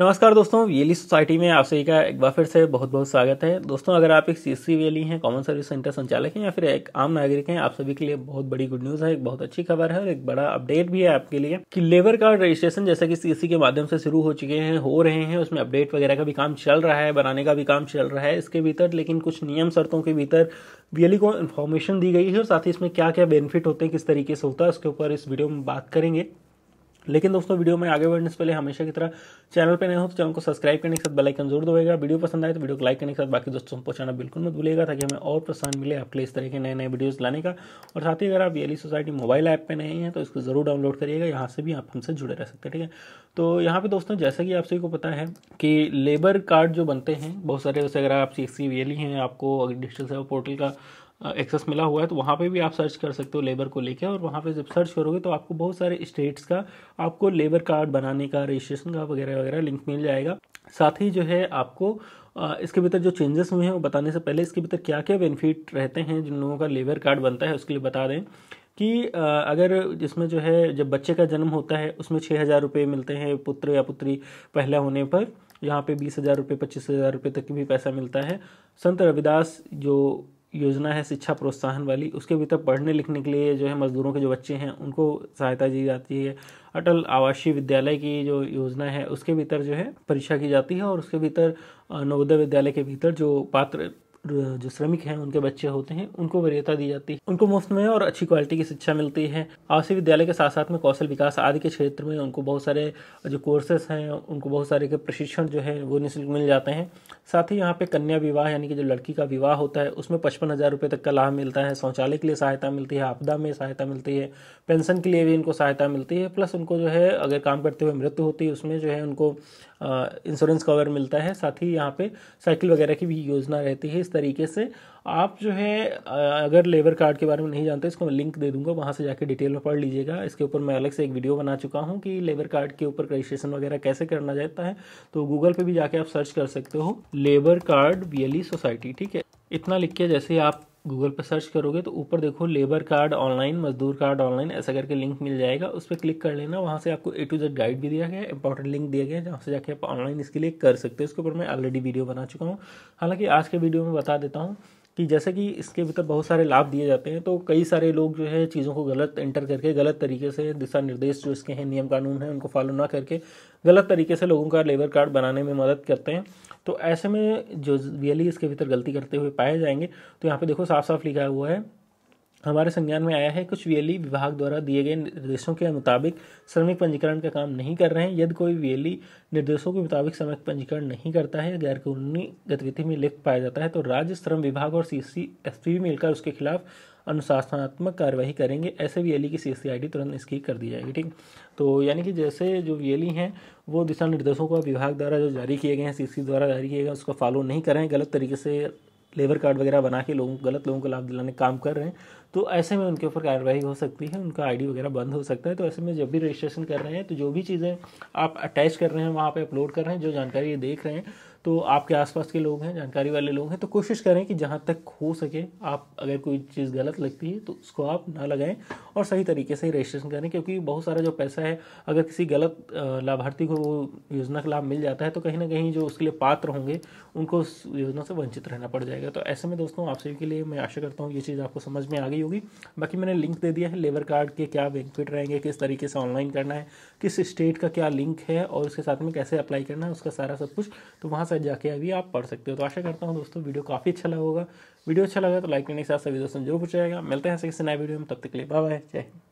नमस्कार दोस्तों वेली society e में आप सभी का एक बार फिर से बहुत बहुत स्वागत है दोस्तों अगर आप एक सी सी e e हैं कॉमन सर्विस सेंटर संचालक हैं या फिर एक आम नागरिक हैं आप सभी के लिए बहुत बड़ी गुड न्यूज़ है एक बहुत अच्छी खबर है और एक बड़ा अपडेट भी है आपके लिए कि लेबर कार्ड रजिस्ट्रेशन जैसा कि सी के माध्यम से शुरू हो चुके हैं हो रहे हैं उसमें अपडेट वगैरह का भी काम चल रहा है बनाने का भी काम चल रहा है इसके भीतर लेकिन कुछ नियम शर्तों के भीतर वीएली को इन्फॉर्मेशन दी गई है और साथ ही इसमें क्या क्या बेनिफिट होते हैं किस तरीके से होता है उसके ऊपर इस वीडियो में बात करेंगे लेकिन दोस्तों वीडियो में आगे बढ़ने से पहले हमेशा की तरह चैनल पर नए हो तो चैनल को सब्सक्राइब करने के साथ बेल आइकन जरूर दबाएगा वीडियो पसंद आए तो वीडियो को लाइक करने के साथ बाकी दोस्तों पहुंचाना बिल्कुल मत भूलिएगा ताकि हमें और प्रसन्न मिले आपके लिए इस तरह के नए नए वीडियोज़ लाने का और साथ ही अगर आप रियली सोसाइटी मोबाइल ऐप पर नहीं है तो इसको ज़रूर डाउनलोड करिएगा यहाँ से भी आप हमसे जुड़े रह सकते हैं ठीक है तो यहाँ पर दोस्तों जैसा कि आप सभी को पता है कि लेबर कार्ड जो बनते हैं बहुत सारे वैसे अगर आप सी सी हैं आपको डिजिटल सेवा पोर्टल का एक्सेस मिला हुआ है तो वहाँ पे भी आप सर्च कर सकते हो लेबर को लेकर और वहाँ पे जब सर्च करोगे तो आपको बहुत सारे स्टेट्स का आपको लेबर कार्ड बनाने का रजिस्ट्रेशन का वगैरह वगैरह लिंक मिल जाएगा साथ ही जो है आपको इसके भीतर जो चेंजेस हुए हैं वो बताने से पहले इसके भीतर क्या क्या बेनिफिट रहते हैं जिन लोगों का लेबर कार्ड बनता है उसके लिए बता दें कि अगर जिसमें जो है जब बच्चे का जन्म होता है उसमें छः हज़ार रुपये मिलते हैं पुत्र या पुत्री पहला होने पर यहाँ पे बीस हज़ार रुपये पच्चीस हज़ार रुपये तक भी पैसा मिलता है संत रविदास जो योजना है शिक्षा प्रोत्साहन वाली उसके भीतर पढ़ने लिखने के लिए जो है मज़दूरों के जो बच्चे हैं उनको सहायता दी जाती है अटल आवासीय विद्यालय की जो योजना है उसके भीतर जो है परीक्षा की जाती है और उसके भीतर नवोदय विद्यालय के भीतर जो पात्र जो श्रमिक हैं उनके बच्चे होते हैं उनको वरीयता दी जाती है उनको मुफ्त में और अच्छी क्वालिटी की शिक्षा मिलती है आवासीय विद्यालय के साथ साथ में कौशल विकास आदि के क्षेत्र में उनको बहुत सारे जो कोर्सेस हैं उनको बहुत सारे के प्रशिक्षण जो है वो निःशुल्क मिल जाते हैं साथ ही यहाँ पे कन्या विवाह यानी कि जो लड़की का विवाह होता है उसमें पचपन हज़ार रुपये तक का लाभ मिलता है शौचालय के लिए सहायता मिलती है आपदा में सहायता मिलती है पेंशन के लिए भी इनको सहायता मिलती है प्लस उनको जो है अगर काम करते हुए मृत्यु होती है उसमें जो है उनको इंश्योरेंस कवर मिलता है साथ ही यहाँ पे साइकिल वगैरह की भी योजना रहती है इस तरह तरीके से आप जो है अगर लेबर कार्ड के बारे में नहीं जानते इसको मैं लिंक दे दूंगा वहाँ से जाके डिटेल में पढ़ लीजिएगा इसके ऊपर मैं अलग से एक वीडियो बना चुका हूँ कि लेबर कार्ड के ऊपर रजिस्ट्रेशन वगैरह कैसे करना जाता है तो गूगल पे भी जाके आप सर्च कर सकते हो लेबर कार्ड बियली सोसाइटी ठीक है इतना लिख के जैसे आप गूगल पर सर्च करोगे तो ऊपर देखो लेबर कार्ड ऑनलाइन मजदूर कार्ड ऑनलाइन ऐसा करके लिंक मिल जाएगा उस पर क्लिक कर लेना वहाँ से आपको ए टू जेड गाइड भी दिया गया है इंपॉर्टेंट लिंक दिया गया है जहाँ से जाके आप ऑनलाइन इसके लिए कर सकते हो इसके ऊपर मैं ऑलरेडी वीडियो बना चुका हूँ हालाँकि आज के वीडियो में बता देता हूँ कि जैसे कि इसके भीतर बहुत सारे लाभ दिए जाते हैं तो कई सारे लोग जो है चीज़ों को गलत एंटर करके गलत तरीके से दिशा निर्देश जो इसके हैं नियम कानून हैं उनको फॉलो ना करके गलत तरीके से लोगों का लेबर कार्ड बनाने में मदद करते हैं तो ऐसे में जो रियली इसके भीतर गलती करते हुए पाए जाएंगे तो यहाँ पर देखो साफ साफ लिखा हुआ है हमारे संज्ञान में आया है कुछ वीएलई e विभाग द्वारा दिए गए निर्देशों के मुताबिक श्रमिक पंजीकरण का काम नहीं कर रहे हैं यदि कोई वीएलई e निर्देशों के मुताबिक श्रमिक पंजीकरण नहीं करता है या गैरकानूनी गतिविधि में लिप्त पाया जाता है तो राज्य श्रम विभाग और सी सी एस पी मिलकर उसके खिलाफ अनुशासनात्मक कार्यवाही करेंगे ऐसे वीएलई e की सी डी तुरंत इसकी कर दी जाएगी ठीक तो यानी कि जैसे जो वीएलई हैं वो दिशा निर्देशों का विभाग द्वारा जो जारी किए गए हैं सीसी द्वारा जारी किए गए उसको फॉलो नहीं कर रहे हैं गलत तरीके से लेबर कार्ड वगैरह बना के लोगों गलत लोगों को लाभ दिलाने काम कर रहे हैं तो ऐसे में उनके ऊपर कार्रवाई हो सकती है उनका आईडी वगैरह बंद हो सकता है तो ऐसे में जब भी रजिस्ट्रेशन कर रहे हैं तो जो भी चीज़ें आप अटैच कर रहे हैं वहाँ पर अपलोड कर रहे हैं जो जानकारी ये देख रहे हैं तो आपके आसपास के लोग हैं जानकारी वाले लोग हैं तो कोशिश करें कि जहाँ तक हो सके आप अगर कोई चीज़ गलत लगती है तो उसको आप ना लगाएं और सही तरीके से रजिस्ट्रेशन करें क्योंकि बहुत सारा जो पैसा है अगर किसी गलत लाभार्थी को वो योजना का लाभ मिल जाता है तो कहीं ना कहीं जो उसके लिए पात्र होंगे उनको उस योजना से वंचित रहना पड़ जाएगा तो ऐसे में दोस्तों आप सभी के लिए मैं आशा करता हूँ ये चीज़ आपको समझ में आ गई गई होगी बाकी मैंने लिंक दे दिया है लेबर कार्ड के क्या बेनिफिट रहेंगे किस तरीके से ऑनलाइन करना है किस स्टेट का क्या लिंक है और उसके साथ में कैसे अप्लाई करना है उसका सारा सब कुछ तो वहाँ से जाके अभी आप पढ़ सकते हो तो आशा करता हूँ दोस्तों वीडियो काफ़ी अच्छा लगा होगा वीडियो अच्छा लगा तो लाइक करने के साथ सभी दोस्तों जरूर पूछा जाएगा मिलते हैं ऐसे किसी नए वीडियो में तब तक के लिए बाय बाय जय